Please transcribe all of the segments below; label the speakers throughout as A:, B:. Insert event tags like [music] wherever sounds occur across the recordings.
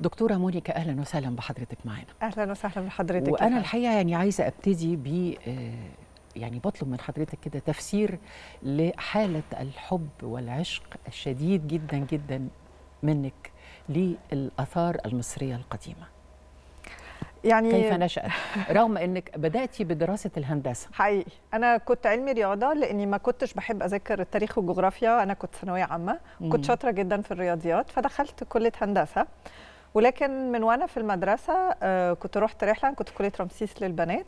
A: دكتوره مونيكا اهلا وسهلا بحضرتك معانا
B: اهلا وسهلا بحضرتك وانا
A: الحقيقه يعني عايزه ابتدي ب آه، يعني بطلب من حضرتك كده تفسير لحاله الحب والعشق الشديد جدا جدا منك للاثار المصريه القديمه
B: يعني كيف نشأت رغم انك بدأتي بدراسة الهندسة حقيقي انا كنت علمي رياضة لاني ما كنتش بحب اذاكر التاريخ والجغرافيا انا كنت ثانوية عامة كنت شاطرة جدا في الرياضيات فدخلت كلية هندسة ولكن من وانا في المدرسه آه، كنت رحت رحله كنت في كليه رمسيس للبنات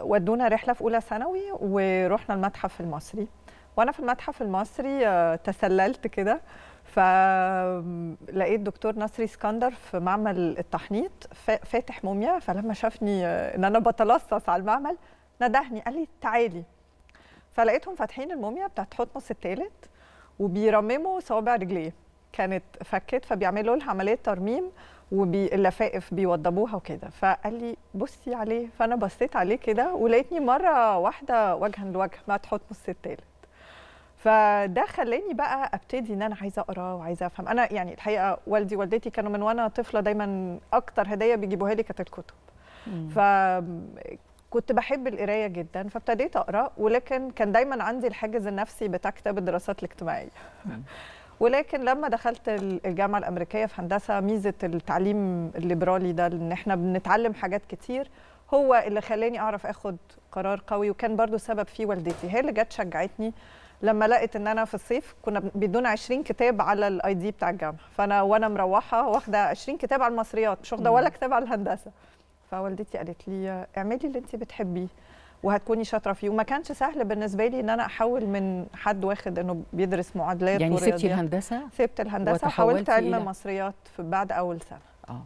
B: ودونا رحله في اولى ثانوي ورحنا المتحف المصري وانا في المتحف المصري آه، تسللت كده فلقيت دكتور نصري اسكندر في معمل التحنيط فاتح موميا فلما شافني آه، ان انا بتلصص على المعمل ندهني قال لي تعالي فلقيتهم فاتحين الموميا بتاعت حطمس الثالث وبيرمموا صوابع رجليه كانت فكت فبيعملوا لها عمليه ترميم واللفائف بيوضبوها وكده فقال لي بصي عليه فانا بصيت عليه كده ولقيتني مره واحده وجها لوجه تحط نص الثالث فده خلاني بقى ابتدي ان انا عايزه اقرا وعايزه افهم انا يعني الحقيقه والدي ووالدتي كانوا من وانا طفله دايما اكتر هديه بيجيبوها لي كانت الكتب ف كنت بحب القرايه جدا فابتديت اقرا ولكن كان دايما عندي الحاجز النفسي بتاع كتاب الدراسات الاجتماعيه [laughs] ولكن لما دخلت الجامعه الامريكيه في هندسه ميزه التعليم الليبرالي ده ان احنا بنتعلم حاجات كتير هو اللي خلاني اعرف اخد قرار قوي وكان برضو سبب فيه والدتي هي اللي جت شجعتني لما لقيت ان انا في الصيف كنا بيدونا 20 كتاب على الاي دي بتاع الجامعه فانا وانا مروحه واخده 20 كتاب على المصريات مش واخده ولا كتاب على الهندسه فوالدتي قالت لي اعملي اللي انت بتحبيه وهتكوني شاطره فيه وما كانش سهل بالنسبه لي ان انا احول من حد واخد انه بيدرس معادلات يعني سبتي الهندسه سبت الهندسه وحولت علم إيه؟ مصريات في بعد اول سنه
A: اه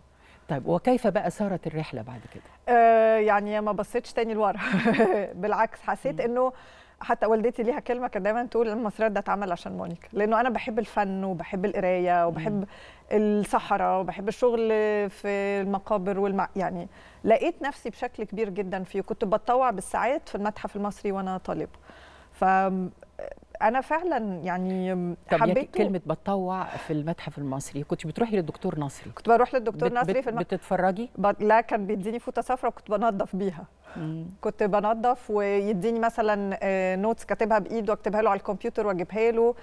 A: طيب وكيف بقى سارت الرحله بعد كده
B: آه يعني ما بصيتش تاني لورا [laughs] بالعكس حسيت انه حتى والدتي ليها كلمه كانت دايما تقول المسرحيات ده اتعمل عشان مونيكا لانه انا بحب الفن وبحب القرايه وبحب الصحراء وبحب الشغل في المقابر والمع... يعني لقيت نفسي بشكل كبير جدا فيه كنت بتطوع بالساعات في المتحف المصري وانا طالبه ف انا فعلا يعني حبيت كلمه
A: بتطوع في المتحف المصري كنت بتروحي للدكتور نصري كنت
B: بروح للدكتور بت نصري في المتحف بتتفرجي لا كان بيديني فوطه صفراء وكنت بنظف بيها مم. كنت بنظف ويديني مثلا نوتس آه، كاتبها بايده واكتبها له على الكمبيوتر واجيبها له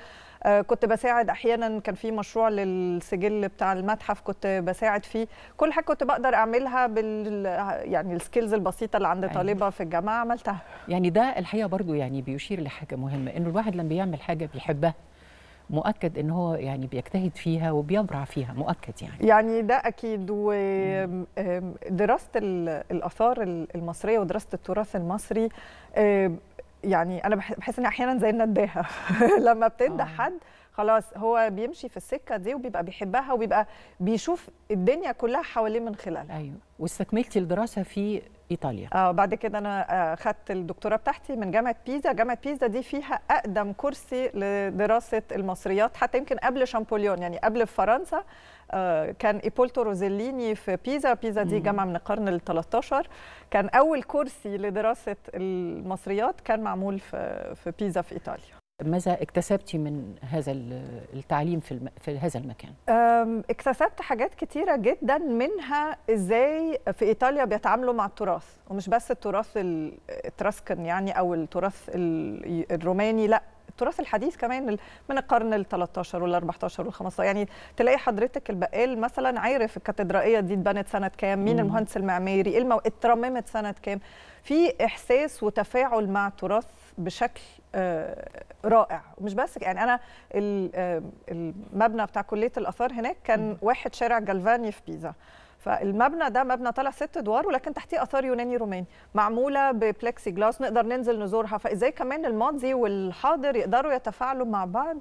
B: آه، كنت بساعد احيانا كان في مشروع للسجل بتاع المتحف كنت بساعد فيه كل حاجه كنت بقدر اعملها بال يعني السكيلز البسيطه اللي عند أيوة. طالبه في الجامعه عملتها يعني ده الحقيقه برضو يعني بيشير لحاجه مهمه انه الواحد لما بيعمل حاجه
A: بيحبها مؤكد ان هو يعني بيجتهد فيها وبيبرع فيها مؤكد يعني
B: يعني ده اكيد ودراسه الاثار المصريه ودراسه التراث المصري يعني انا بحس ان احيانا زي النداهه [laughs] لما بتنده آه. حد خلاص هو بيمشي في السكه دي وبيبقى بيحبها وبيبقى بيشوف الدنيا كلها حواليه من خلالها ايوه واستكملتي الدراسه في ايطاليا اه بعد كده انا اخذت آه، الدكتوراه بتاعتي من جامعه بيزا جامعه بيزا دي فيها اقدم كرسي لدراسه المصريات حتى يمكن قبل شامبوليون يعني قبل فرنسا آه، كان ايبولتو روزيليني في بيزا بيزا دي جامعه من القرن ال13 كان اول كرسي لدراسه المصريات كان معمول في في بيزا في ايطاليا
A: ماذا اكتسبتي من هذا التعليم في, الم... في هذا المكان؟
B: اكتسبت حاجات كتيرة جدا منها ازاي في ايطاليا بيتعاملوا مع التراث ومش بس التراث الاتراسكن يعني او التراث الروماني لا التراث الحديث كمان من القرن ال 13 وال 14 وال 15 يعني تلاقي حضرتك البقال مثلا عارف الكاتدرائيه دي اتبنت سنه كام مين المهندس المعماري إيه المو... اترممت سنه كام في احساس وتفاعل مع التراث بشكل آه، رائع مش بس يعني انا المبنى بتاع كليه الاثار هناك كان واحد شارع جلفاني في بيزا فالمبنى ده مبنى طالع ست ادوار ولكن تحتيه اثار يوناني روماني معموله ببلكسي جلاس نقدر ننزل نزورها فازاي كمان الماضي والحاضر يقدروا يتفاعلوا مع بعض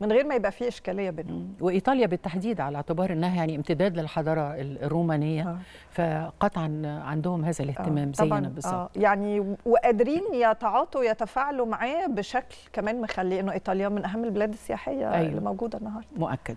B: من غير ما يبقى في اشكاليه بينهم
A: وايطاليا بالتحديد على اعتبار انها يعني امتداد للحضاره الرومانيه آه. فقطعا عندهم هذا الاهتمام آه. زينا آه، بالظبط آه.
B: يعني وقادرين يتعاطوا يتفاعلوا معاه بشكل كمان مخلي انه ايطاليا من اهم البلاد السياحيه أيوه. اللي موجوده النهارده
A: مؤكد